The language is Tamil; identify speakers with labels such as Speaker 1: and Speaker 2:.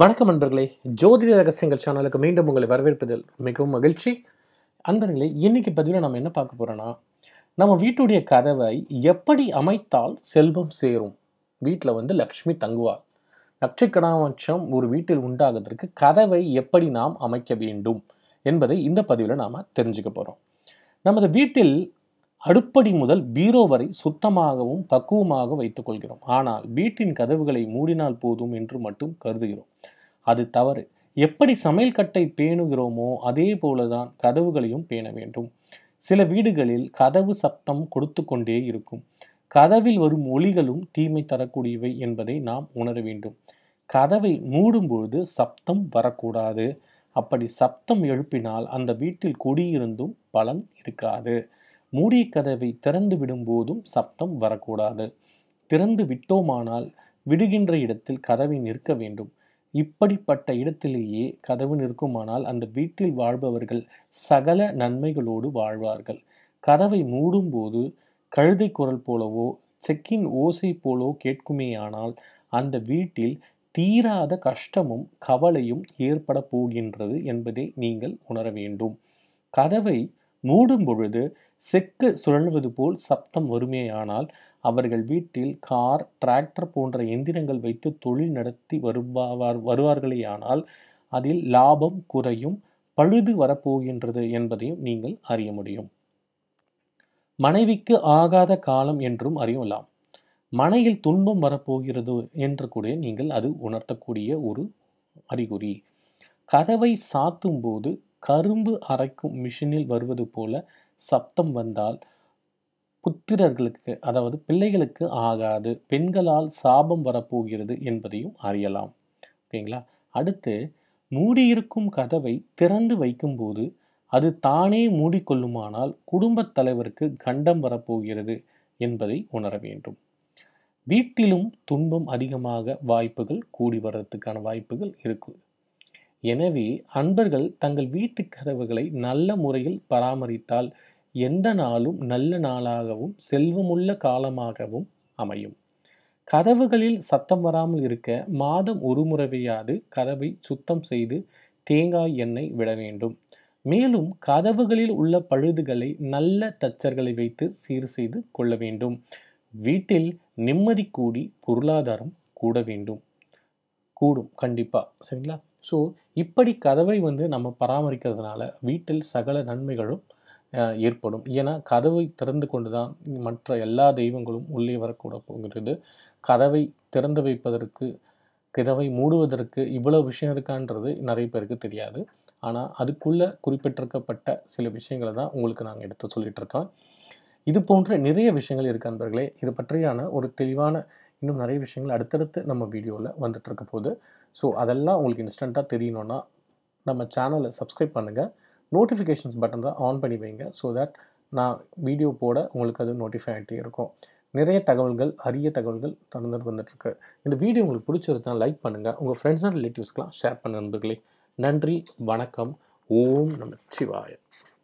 Speaker 1: வணக்கம் நண்பர்களே ஜோதிட ரகசியங்கள் சேனலுக்கு மீண்டும் உங்களை வரவேற்பதில் மிகவும் மகிழ்ச்சி அன்பர்களே இன்னைக்கு பதிவில் நம்ம என்ன பார்க்க போகிறோன்னா நம்ம வீட்டுடைய கதவை எப்படி அமைத்தால் செல்வம் சேரும் வீட்டில் வந்து லக்ஷ்மி தங்குவார் லட்சக்கணாவட்சம் ஒரு வீட்டில் உண்டாகிறதுக்கு கதவை எப்படி நாம் அமைக்க வேண்டும் என்பதை இந்த பதிவில் நாம் தெரிஞ்சுக்க போகிறோம் நமது வீட்டில் அடுப்படி முதல் பீரோ வரை சுத்தமாகவும் பக்குவமாக வைத்துக் கொள்கிறோம் ஆனால் வீட்டின் கதவுகளை மூடினால் போதும் என்று மட்டும் கருதுகிறோம் அது தவறு எப்படி சமையல் கட்டை பேணுகிறோமோ அதே போலதான் கதவுகளையும் பேண வேண்டும் சில வீடுகளில் கதவு சப்தம் கொடுத்து கொண்டே இருக்கும் கதவில் வரும் ஒளிகளும் தீமை தரக்கூடியவை என்பதை நாம் உணர வேண்டும் கதவை மூடும்பொழுது சப்தம் வரக்கூடாது அப்படி சப்தம் எழுப்பினால் அந்த வீட்டில் குடியிருந்தும் பலன் இருக்காது மூடிய கதவை திறந்து விடும்போதும் சப்தம் வரக்கூடாது திறந்து விட்டோமானால் விடுகின்ற இடத்தில் கதவை நிற்க வேண்டும் இப்படிப்பட்ட இடத்திலேயே கதவு நிற்குமானால் அந்த வீட்டில் வாழ்பவர்கள் சகல நன்மைகளோடு வாழ்வார்கள் கதவை மூடும்போது கழுதை குரல் போலவோ செக்கின் ஓசை போலோ கேட்குமேயானால் அந்த வீட்டில் தீராத கஷ்டமும் கவலையும் ஏற்பட போகின்றது என்பதை நீங்கள் உணர வேண்டும் கதவை மூடும் பொழுது செக்கு சுழல்வது போல் சப்தம் வறுமையானால் அவர்கள் வீட்டில் கார் டிராக்டர் போன்ற எந்திரங்கள் வைத்து தொழில் நடத்தி வருவார் வருவார்களேயானால் அதில் லாபம் குறையும் பழுது வரப்போகின்றது என்பதையும் நீங்கள் அறிய முடியும் மனைவிக்கு ஆகாத காலம் என்றும் அறியலாம் மனையில் துன்பம் வரப்போகிறது என்று கூட நீங்கள் அது உணர்த்தக்கூடிய ஒரு அறிகுறி கதவை சாத்தும் போது கரும்பு அரைக்கும் மிஷினில் வருவது போல சப்தம் வந்தால் புத்திரர்களுக்கு அதாவது பிள்ளைகளுக்கு ஆகாது பெண்களால் சாபம் வரப்போகிறது என்பதையும் அறியலாம் ஓகேங்களா அடுத்து மூடியிருக்கும் கதவை திறந்து வைக்கும்போது அது தானே மூடிக்கொள்ளுமானால் குடும்பத் தலைவருக்கு கண்டம் வரப்போகிறது என்பதை உணர வேண்டும் வீட்டிலும் துன்பம் அதிகமாக வாய்ப்புகள் கூடி வர்றதுக்கான வாய்ப்புகள் இருக்குது எனவே அன்பர்கள் தங்கள் வீட்டு கதவுகளை நல்ல முறையில் பராமரித்தால் எந்த நாளும் நல்ல நாளாகவும் செல்வமுள்ள காலமாகவும் அமையும் கதவுகளில் சத்தம் வராமல் இருக்க மாதம் ஒரு முறையாவது கதவை சுத்தம் செய்து தேங்காய் எண்ணெய் விட வேண்டும் மேலும் கதவுகளில் உள்ள பழுதுகளை நல்ல தச்சர்களை வைத்து சீர் செய்து கொள்ள வேண்டும் வீட்டில் நிம்மதி கூடி பொருளாதாரம் கூட வேண்டும் கூடும் கண்டிப்பாக சரிங்களா ஸோ இப்படி கதவை வந்து நம்ம பராமரிக்கிறதுனால வீட்டில் சகல நன்மைகளும் ஏற்படும் ஏன்னா கதவை திறந்து கொண்டு தான் மற்ற எல்லா தெய்வங்களும் உள்ளே வரக்கூட போகிறது கதவை திறந்து வைப்பதற்கு கதவை மூடுவதற்கு இவ்வளோ விஷயம் இருக்கான்றது நிறைய பேருக்கு தெரியாது ஆனால் அதுக்குள்ளே குறிப்பிட்டிருக்கப்பட்ட சில விஷயங்களை தான் உங்களுக்கு நாங்கள் எடுத்து சொல்லிகிட்ருக்கோம் இது போன்ற நிறைய விஷயங்கள் இருக்க நண்பர்களே இது பற்றியான ஒரு தெளிவான இன்னும் நிறைய விஷயங்கள் அடுத்தடுத்து நம்ம வீடியோவில் வந்துட்டுருக்க போகுது ஸோ அதெல்லாம் உங்களுக்கு இன்ஸ்டண்ட்டாக தெரியணுன்னா நம்ம சேனலை சப்ஸ்கிரைப் பண்ணுங்கள் நோட்டிஃபிகேஷன்ஸ் பட்டன் தான் ஆன் பண்ணி வைங்க ஸோ தட் நான் வீடியோ போட உங்களுக்கு அது நோட்டிஃபை ஆகிட்டே இருக்கும் நிறைய தகவல்கள் அரிய தகவல்கள் தொடர்ந்து வந்துட்டுருக்கு இந்த வீடியோ உங்களுக்கு பிடிச்சிருந்தால் லைக் பண்ணுங்கள் உங்கள் ஃப்ரெண்ட்ஸ் அண்ட் ரிலேட்டிவ்ஸ்க்கெலாம் ஷேர் பண்ண நண்பர்களே நன்றி வணக்கம் ஓம் நமச்சிவாயம்